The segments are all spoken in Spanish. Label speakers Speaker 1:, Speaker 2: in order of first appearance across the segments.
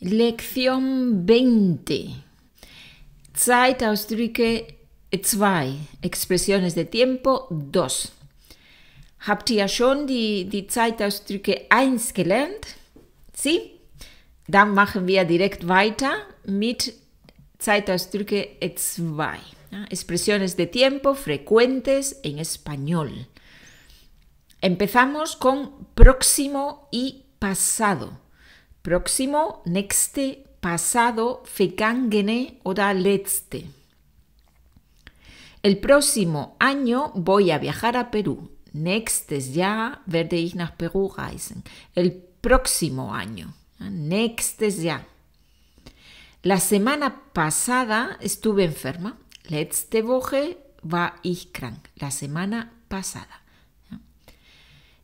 Speaker 1: Lección 20. Zeitausdrücke 2. Expresiones de tiempo 2. Habt ihr schon die, die Zeitausdrücke 1 gelernt? Sí? Dann machen wir direkt weiter mit Zeitausdrücke 2. Expresiones de tiempo frecuentes en español. Empezamos con próximo y pasado. Próximo, nexte, pasado, fecangene o letzte. El próximo año voy a viajar a Perú. Nextes ya, werde ich nach perú reisen. El próximo año. ¿eh? Nextes ya. La semana pasada estuve enferma. Letzte Woche war ich krank. La semana pasada.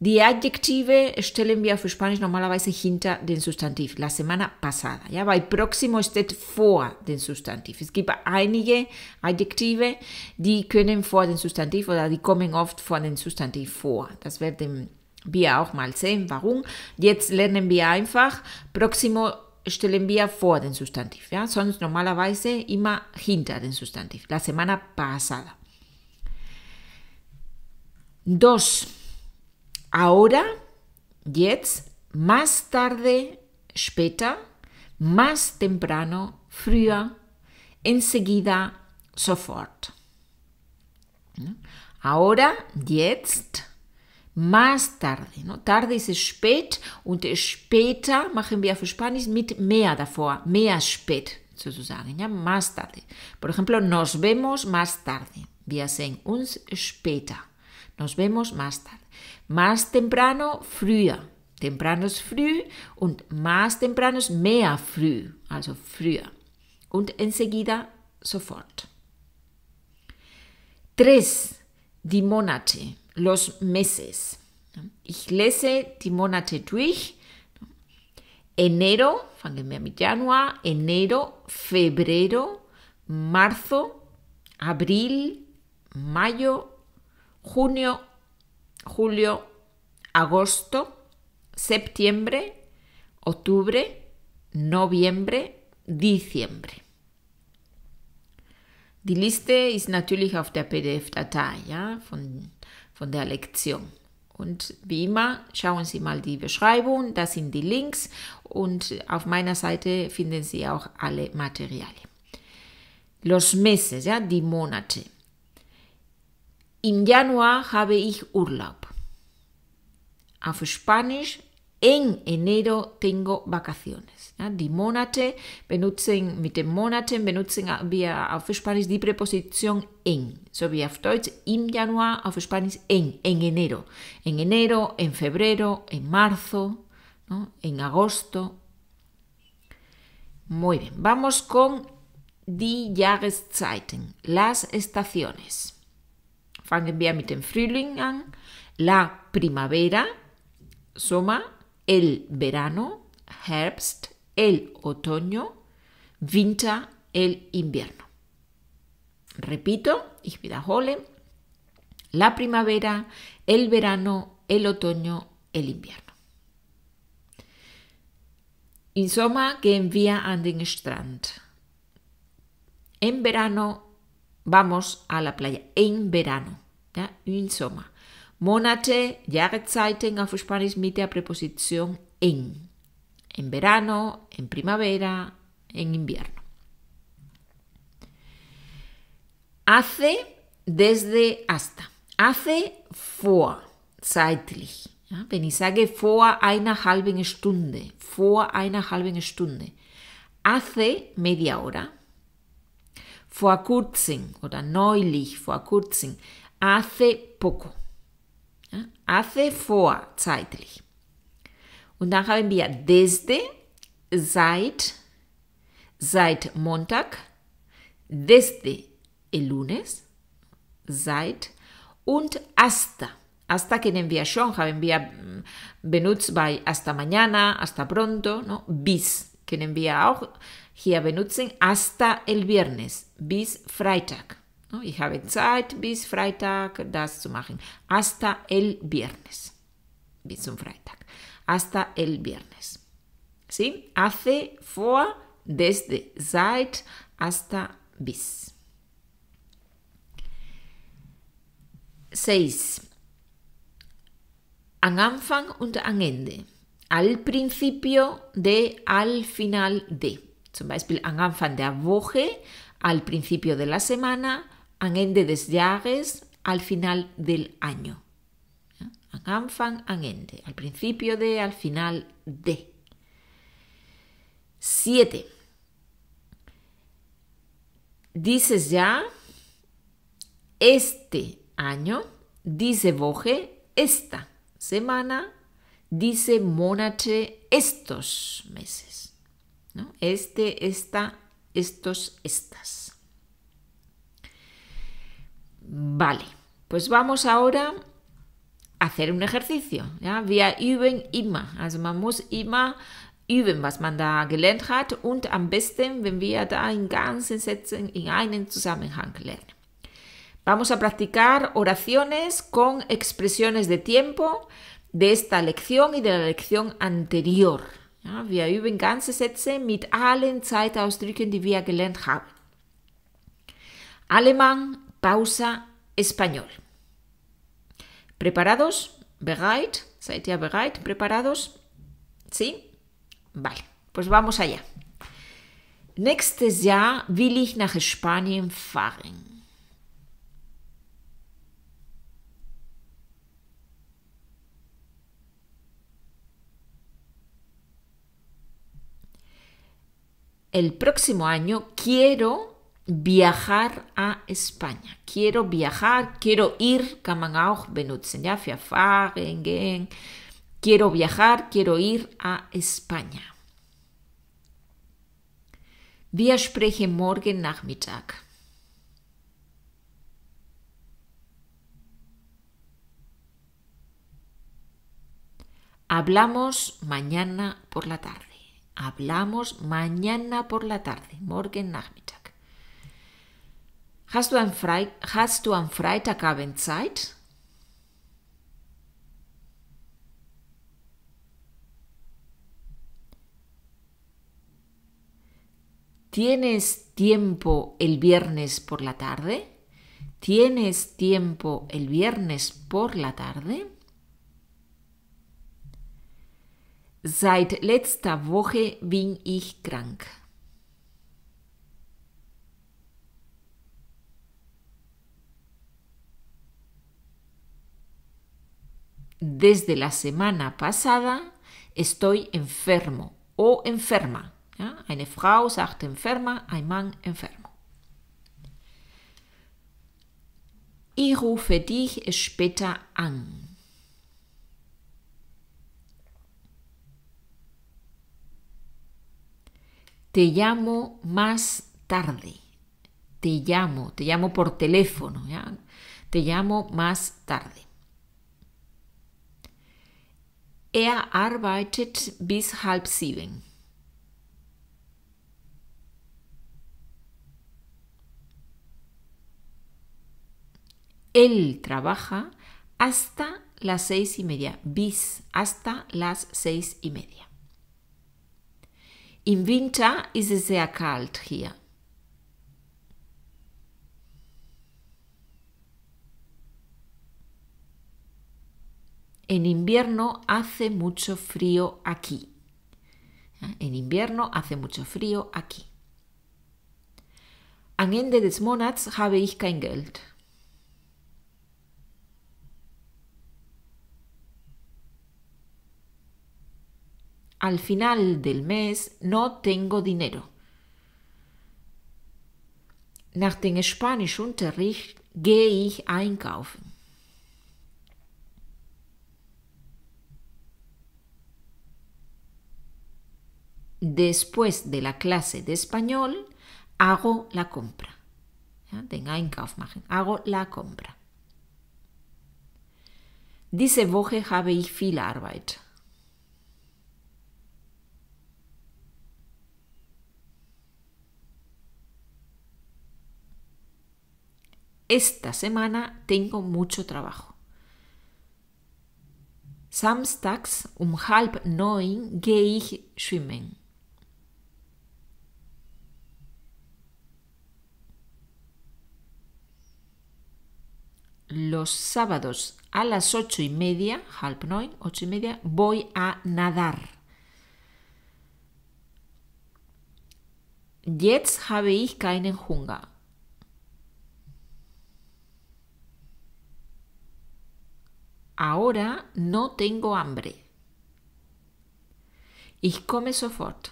Speaker 1: Die Adjektive stellen wir auf Spanisch normalerweise hinter den Substantiv. La semana pasada. Ja, bei Proximo steht vor dem Substantiv. Es gibt einige Adjektive, die können vor dem Substantiv oder die kommen oft vor dem Substantiv vor. Das werden wir auch mal sehen, warum. Jetzt lernen wir einfach Proximo stellen wir vor den Substantiv. Ja? Sonst normalerweise immer hinter den Substantiv. La semana pasada. Dos. ahora, jetzt, más tarde, später, más temprano, früher, enseguida, sofort. Ahora, jetzt, más tarde. ¿no? Tarde es spät und später machen wir für Spanisch mit mehr davor, mehr spät sozusagen, ja? más tarde. Por ejemplo, nos vemos más tarde. Wir sehen uns später. Nos vemos más tarde. Más temprano, früher. Temprano es früh y más temprano es mehr früh, also früher. Y enseguida, sofort. Tres, die Monate, los meses. Ich lese die Monate durch. Enero, fangen wir mit Januar, enero, febrero, marzo, abril, mayo, junio, julio, agosto, septiembre, octubre, November, Dezember. Die Liste ist natürlich auf der PDF-Datei ja, von, von der Lektion. Und wie immer, schauen Sie mal die Beschreibung, da sind die Links und auf meiner Seite finden Sie auch alle Materialien. Los meses, ja, die Monate. Im Januar habe ich Urlaub. Auf ah, Spanisch, en enero tengo vacaciones. Ja, die Monate benutzen, mit den Monaten benutzen wir auf Spanisch die Präposition en. So wie auf Deutsch im Januar, auf Spanisch en, en enero. En enero, en febrero, en marzo, ¿no? en agosto. Muy bien, vamos con die Jahreszeiten, las estaciones fangen wir mit dem Frühling an. La primavera, soma el verano, Herbst, el otoño, Winter, el invierno. Repito, ich wiederhole, la primavera, el verano, el otoño, el invierno. Insomma Sommer gehen wir an den Strand. En Verano vamos a la playa en verano. ¿ya? soma. Monate Monate, Jahreszeiten, auf Spanisch mit der Präposition en. En verano, en primavera, en invierno. Hace desde hasta. Hace vor, zeitlich. ¿ya? wenn ich sage vor einer halben Stunde, vor einer halben Stunde. Hace media hora, vor kurzem oder neulich vor kurzem, hace poco. Ja, hace vor, zeitlich. Und dann haben wir desde, seit, seit Montag, desde el lunes, seit und hasta. Hasta kennen wir schon, haben wir mm, benutzt bei hasta mañana, hasta pronto, no? bis können wir auch hier benutzen, hasta el viernes, bis Freitag. Oh, ich habe Zeit bis Freitag, das zu machen. Hasta el viernes, bis zum Freitag. Hasta el viernes. ¿Sí? Hace, vor, desde, seit, hasta, bis. 6. An Anfang und an Ende. al principio de, al final de. Zum Beispiel an Anfang der Woche, al principio de la semana, an Ende des Jahres, al final del año. anfan Ende. Al principio de, al final de. 7. Dices ya este año, dice boje esta semana, dice MONATE estos meses. ¿no? Este, esta, estos, estas. Vale, pues vamos ahora a hacer un ejercicio. ¿ya? via üben immer. Also man muss immer üben, was man da gelernt hat und am besten, wenn wir da in ganzen Sätzen in einen Zusammenhang lernen. Vamos a practicar oraciones con expresiones de tiempo de esta lección y de la lección anterior. Ja, wir üben ganze Sätze mit allen Zeitausdrücken, die wir gelernt haben. Alemán, pausa, español. ¿Preparados? ¿Bereit? ¿Seid ihr bereit? ¿Preparados? ¿Sí? Vale, pues vamos allá. Nächstes Jahr will ich nach Spanien fahren. el próximo año quiero viajar a España. Quiero viajar, quiero ir, benutzen, Quiero viajar, quiero ir a España. Wir sprechen morgen Nachmittag. Hablamos mañana por la tarde. Hablamos mañana por la tarde, morgen Nachmittag. Hast du, am ¿Tienes tiempo el viernes por la tarde? ¿Tienes tiempo el viernes por la tarde? Seit letzter Woche bin ich krank. Desde la semana pasada estoy enfermo o enferma. Ja, eine Frau sagt enferma, ein Mann enfermo. Ich rufe dich später an. te llamo más tarde, te llamo, te llamo por teléfono, te llamo más tarde. Er arbeitet bis Él trabaja hasta las seis y media, bis, hasta las seis y media. In winter is it sehr En invierno hace mucho frío aquí. ¿Eh? En invierno hace mucho frío aquí. Am Ende des Monats habe ich kein Geld. al final del mes no tengo dinero. Nach dem Spanischunterricht gehe ich einkaufen. Después de la clase de español, hago la compra. den Einkauf machen. Hago la compra. Diese Woche habe ich viel Arbeit. esta semana tengo mucho trabajo. Samstags um halb neun gehe ich schwimmen. Los sábados a las ocho y media, halb neun, ocho y media, voy a nadar. Jetzt habe ich keinen Hunger. Ahora no tengo hambre. Y come sofort.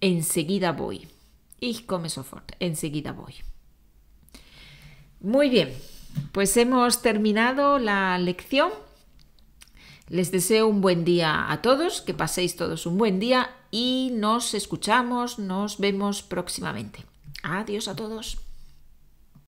Speaker 1: Enseguida voy. Y come sofort. Enseguida voy. Muy bien, pues hemos terminado la lección. Les deseo un buen día a todos, que paséis todos un buen día y nos escuchamos, nos vemos próximamente. Adiós a todos.